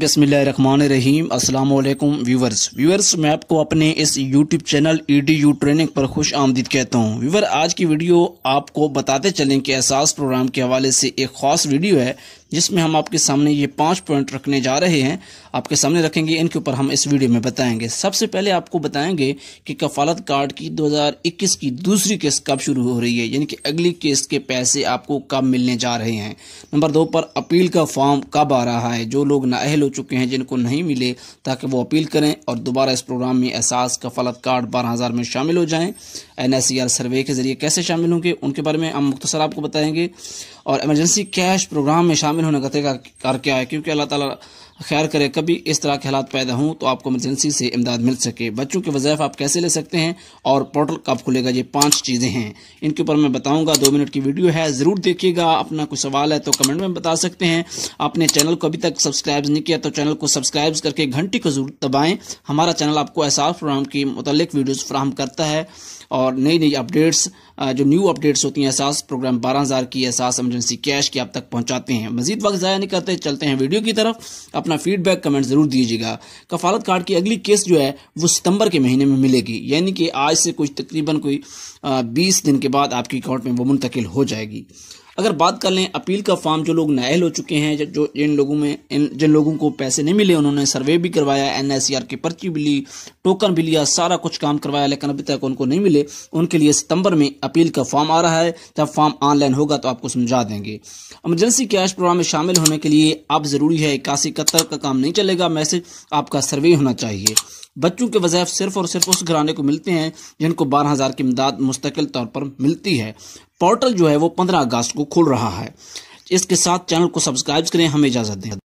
बसमीम अल्लाम viewers viewers मैं आपको अपने इस YouTube channel E D U training पर खुश आमदीद कहता हूँ व्यूवर आज की वीडियो आपको बताते चलें कि एहसास प्रोग्राम के हवाले से एक ख़ास वीडियो है जिसमें हम आपके सामने ये पांच पॉइंट रखने जा रहे हैं आपके सामने रखेंगे इनके ऊपर हम इस वीडियो में बताएंगे सबसे पहले आपको बताएंगे कि कफालत कार्ड की 2021 की दूसरी किस्त कब शुरू हो रही है यानी कि अगली किस्त के पैसे आपको कब मिलने जा रहे हैं नंबर दो पर अपील का फॉर्म कब आ रहा है जो लोग नाअहल हो चुके हैं जिनको नहीं मिले ताकि वो अपील करें और दोबारा इस प्रोग्राम में एहसास कफलत कार्ड बारह हज़ार में शामिल हो जाएं N S C R survey के ज़रिए कैसे शामिल होंगे उनके बारे में हम मुख्तसर आपको बताएंगे और एमरजेंसी कैश प्रोग्राम में शामिल होने का तरीका क्या है क्योंकि अल्लाह ताला खैर करे कभी इस तरह के हालात पैदा हों तो आपको एमरजेंसी से इमदाद मिल सके बच्चों के वज़ैफ आप कैसे ले सकते हैं और पोर्टल कब खुलेगा ये पांच चीज़ें हैं इनके ऊपर मैं बताऊंगा दो मिनट की वीडियो है ज़रूर देखिएगा अपना कोई सवाल है तो कमेंट में बता सकते हैं आपने चैनल को अभी तक सब्सक्राइब नहीं किया तो चैनल को सब्सक्राइब करके घंटी को जरूर दबाएँ हमारा चैनल आपको एहसास प्रोग्राम की मुतल वीडियोज़ फ्राहम करता है और नई नई अपडेट्स जो न्यू अपडेट्स होती हैं एहसास प्रोग्राम बारह हज़ार की एहसास एमरजेंसी कैश की आप तक पहुँचाते हैं मजीद वक्त ज़ाया नहीं करते चलते हैं वीडियो की तरफ अपना फीडबैक कमेंट ज़रूर दीजिएगा कफालत कार्ड की अगली केस जो है वो सितंबर के महीने में मिलेगी यानी कि आज से कुछ तकरीबन कोई बीस दिन के बाद आपके अकाउंट में वो मुंतकिल हो जाएगी अगर बात कर लें अपील का फॉर्म जो लोग नायल हो चुके हैं जो जिन लोगों में इन जिन लोगों को पैसे नहीं मिले उन्होंने सर्वे भी करवाया एन की पर्ची भी ली टोकन भी लिया सारा कुछ काम करवाया लेकिन अभी तक उनको नहीं मिले उनके लिए सितंबर में अपील का फॉर्म आ रहा है जब फॉर्म ऑनलाइन होगा तो आपको समझा देंगे एमरजेंसी कैश प्रोग्राम में शामिल होने के लिए अब ज़रूरी है इक्यासी इकहत्तर का काम नहीं चलेगा मैसेज आपका सर्वे होना चाहिए बच्चों के वजैफ सिर्फ और सिर्फ उस घराने को मिलते हैं जिनको बारह हज़ार की इमदाद मुस्तकिल तौर पर मिलती है पोर्टल जो है वो पंद्रह अगस्त को खुल रहा है इसके साथ चैनल को सब्सक्राइब करें हमें इजाज़त दें